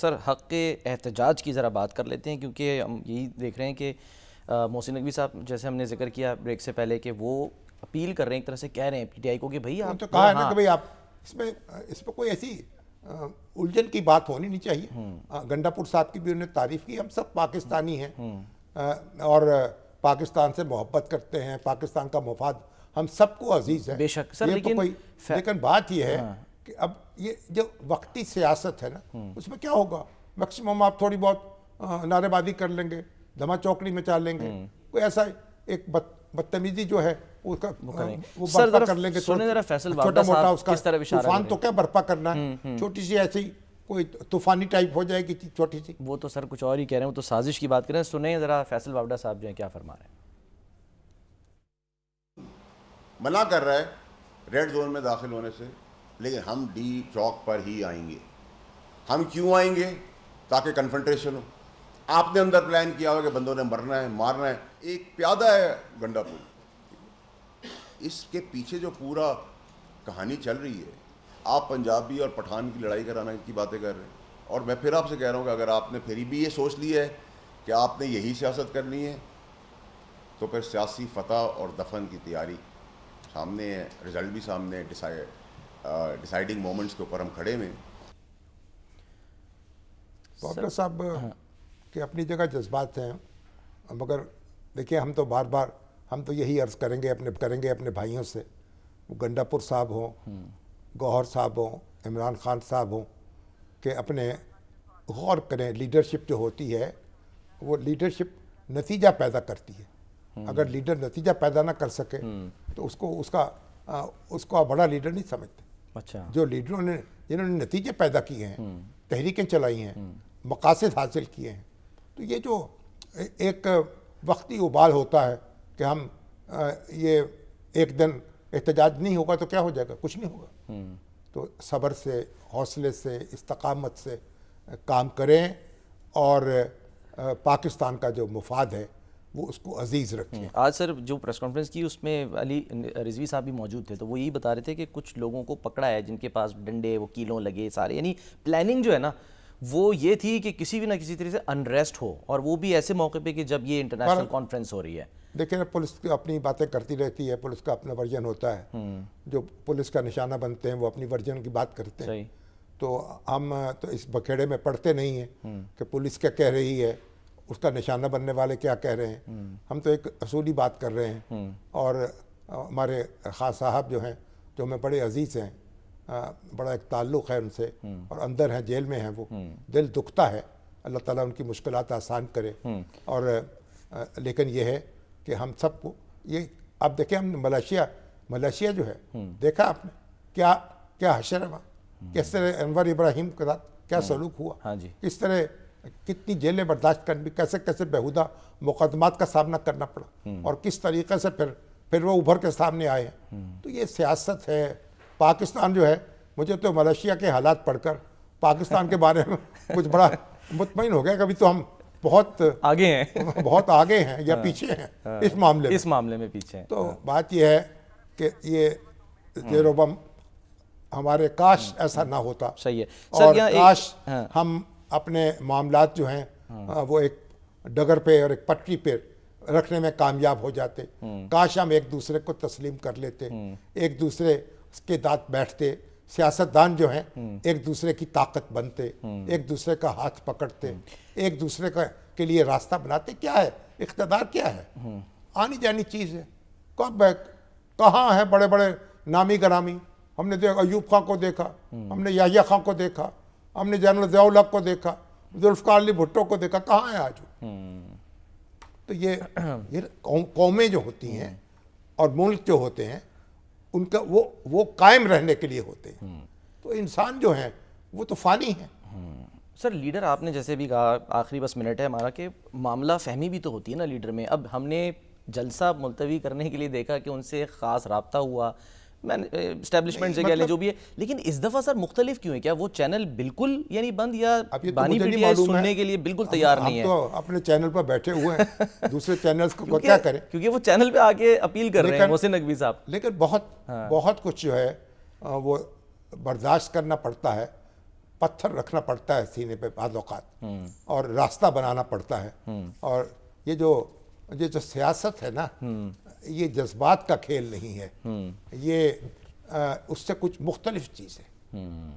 Sir हक़ एहतजाज की ज़रा बात कर लेते हैं क्योंकि हम यही देख रहे हैं कि मोहसिन नकवी साहब जैसे हमने जिक्र किया ब्रेक से पहले कि वो अपील कर रहे हैं एक तरह से कह रहे हैं पीटीआई को कि भाई आप तो कहा है ना हाँ। कि भाई आप इसमें इसमें कोई ऐसी उलझन की बात होनी नहीं चाहिए हम्म। गंडापुर साहब की भी उन्होंने तारीफ की हम सब पाकिस्तानी हैं हम्म। और पाकिस्तान से मोहब्बत करते हैं पाकिस्तान का मफाद हम सबको अजीज है बेशक सर लेकिन तो लेकिन बात यह है हाँ। कि अब ये जो वक्ती सियासत है ना उसमें क्या होगा मैक्सिमम आप थोड़ी बहुत नारेबाजी कर लेंगे धमा चौकड़ी में चाल लेंगे हम्म। कोई ऐसा एक बत, बदतमीजी जो है उसका वो बर्पा कर लेंगे छोटा मोटा उसका तूफान तो क्या बर्पा करना है हम्म, हम्म। छोटी सी ऐसी कोई तूफानी टाइप हो जाएगी छोटी सी वो तो सर कुछ और ही कह रहे हैं वो तो साजिश की बात करें सुने जरा फैसल बाबडा साहब जो है क्या फरमा रहे हैं मना कर रहा है रेड जोन में दाखिल होने से लेकिन हम डी चौक पर ही आएंगे हम क्यों आएंगे ताकि कन्फ्रंटेशन हो आपने अंदर प्लान किया होगा कि बंदों ने मरना है मारना है एक प्यादा है गंडा पुल इसके पीछे जो पूरा कहानी चल रही है आप पंजाबी और पठान की लड़ाई कराने की बातें कर रहे हैं और मैं फिर आपसे कह रहा हूँ कि अगर आपने फिर भी ये सोच लिया है कि आपने यही सियासत करनी है तो फिर सियासी फतह और दफन की तैयारी सामने है रिज़ल्ट भी सामने है डिसाइड डिसाइडिंग uh, मोमेंट्स के ऊपर हम खड़े हुए डॉक्टर साहब हाँ। के अपनी जगह जज्बात हैं मगर देखिए हम तो बार बार हम तो यही अर्ज़ करेंगे अपने करेंगे अपने भाइयों से वो गंडापुर साहब हों हम्म। गौहर साहब हों इमरान खान साहब हों के अपने गौर करें लीडरशिप जो होती है वो लीडरशिप नतीजा पैदा करती है हम्म। अगर लीडर नतीजा पैदा ना कर सके हम्म। तो उसको उसका आ, उसको आप बड़ा लीडर नहीं समझते अच्छा जो लीडरों ने जिन्होंने नतीजे पैदा किए हैं हम्म। तहरीकें चलाई हैं हम्म। मकासद हासिल किए हैं तो ये जो एक वक्ती उबाल होता है कि हम ये एक दिन एहतजाज नहीं होगा तो क्या हो जाएगा कुछ नहीं होगा हम्म। तो सब्र से हौसले से इस्तकामत से काम करें और पाकिस्तान का जो मुफाद है वो उसको अजीज रखें आज सर जो प्रेस कॉन्फ्रेंस की उसमें अली रिजवी साहब भी मौजूद थे तो वो यही बता रहे थे कि कुछ लोगों को पकड़ा है जिनके पास डंडे वो कीलों लगे सारे यानी प्लानिंग जो है ना वो ये थी कि किसी भी ना किसी तरह से अनरेस्ट हो और वो भी ऐसे मौके पे कि जब ये इंटरनेशनल कॉन्फ्रेंस हो रही है देखिए पुलिस की अपनी बातें करती रहती है पुलिस का अपना वर्जन होता है हम्म। जो पुलिस का निशाना बनते हैं वो अपनी वर्जन की बात करते हैं तो हम तो इस बखेड़े में पढ़ते नहीं हैं हम्म। कि पुलिस क्या कह रही है उसका निशाना बनने वाले क्या कह रहे हैं हम्म। हम तो एक असूली बात कर रहे हैं हम्म। और हमारे ख़ास साहब जो हैं जो हमें बड़े अजीज़ हैं बड़ा एक ताल्लुक़ है उनसे हम्म। और अंदर हैं जेल में हैं वो दिल दुखता है अल्लाह ताला उनकी मुश्किल आसान करे और लेकिन यह है कि हम सबको ये आप देखें हम मलेशिया मलेशिया जो है देखा आपने क्या क्या हशर है वहाँ किस तरह अनवर इब्राहिम के साथ क्या सलूक हुआ हाँ जी किस तरह कितनी जेलें बर्दाश्त करनी कैसे कैसे बेहुदा मुकदमात का सामना करना पड़ा हम्म। और किस तरीके से फिर फिर वो उभर के सामने आए हम्म। तो ये सियासत है पाकिस्तान जो है मुझे तो मलेशिया के हालात पढ़कर पाकिस्तान के बारे में कुछ बड़ा मुतमिन हो गया कभी तो हम बहुत आगे हैं बहुत आगे हैं या हाँ। पीछे हैं हाँ। इस मामले इस मामले में पीछे तो हाँ। बात यह है कि ये हम्म। जेरोबम हमारे काश ऐसा ना होता सही है सर और काश एक, हम अपने मामला जो हैं हाँ। हाँ, वो एक डगर पे और एक पटरी पे रखने में कामयाब हो जाते हाँ। काश हम एक दूसरे को तस्लीम कर लेते एक दूसरे के दांत बैठते सियासतदान जो हैं एक दूसरे की ताकत बनते एक दूसरे का हाथ पकड़ते एक दूसरे का के लिए रास्ता बनाते क्या है इकतदार क्या है आनी जानी चीज़ है कब कहाँ है बड़े बड़े नामी गरामी हमने देखा तो अयूब खां को देखा हमने याहिया खां को देखा हमने जनरल जयाउलक को देखा जुल्फकार अली भुट्टो को देखा कहाँ है आज हम्म। तो ये ये कौमें जो होती हैं हम्म। और मुल्क जो होते हैं उनका वो वो कायम रहने के लिए होते हैं हम्म। तो इंसान जो है वो तो फानी है सर लीडर आपने जैसे भी कहा आखिरी बस मिनट है हमारा कि मामला फहमी भी तो होती है ना लीडर में अब हमने जलसा मुलतवी करने के लिए देखा कि उनसे ख़ास रबता हुआ मैन uh, इस्टेब्लिशमेंट जगह मतलब, जो भी है लेकिन इस दफ़ा सर मुख्तलिफ क्यों है क्या वो चैनल बिल्कुल यानी बंद या अब ये तो बानी तो सुनने है। के लिए बिल्कुल तैयार नहीं तो है तो अपने चैनल पर बैठे हुए हैं दूसरे चैनल्स को क्या करें क्योंकि वो चैनल पे आके अपील कर रहे हैं मोहसिन नकवी साहब लेकिन बहुत हाँ। बहुत कुछ जो है वो बर्दाश्त करना पड़ता है पत्थर रखना पड़ता है सीने पर बाद हम्म। और रास्ता बनाना पड़ता है हम्म। और ये जो ये जो सियासत है ना हम्म। ये जज्बात का खेल नहीं है ये आ, उससे कुछ मुख्तलिफ चीज़ है हम्म।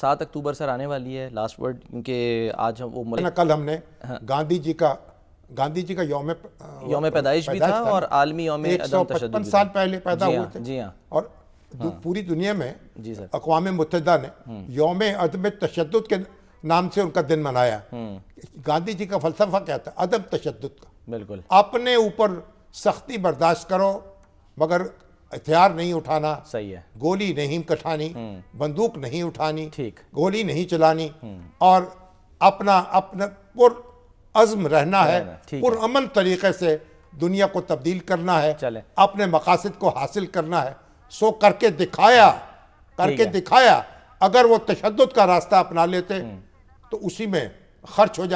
सात अक्टूबर सर आने वाली है लास्ट वर्ड क्योंकि आज हम वो मल... कल हमने हाँ। गांधी जी का गांधी जी का योम योम पैदाइश भी था, और आलमी योम साल पहले पैदा हाँ, हुए थे जी हाँ और हाँ। पूरी दुनिया में जी सर अकवा मुतदा ने योम हम्म। अदम तशद के नाम से उनका दिन मनाया हम्म। गांधी जी का फलसफा क्या था अदम तशद का बिल्कुल अपने ऊपर सख्ती बर्दाश्त करो मगर हथियार नहीं उठाना सही है गोली नहीं कठानी हम्म। बंदूक नहीं उठानी ठीक गोली नहीं चलानी हम्म। और अपना अपना पुर अज़म रहना है पुरअमन तरीके से दुनिया को तब्दील करना है अपने मकासद को हासिल करना है सो करके दिखाया हाँ। करके दिखाया अगर वो तशद का रास्ता अपना लेते हम्म। तो उसी में खर्च हो जाता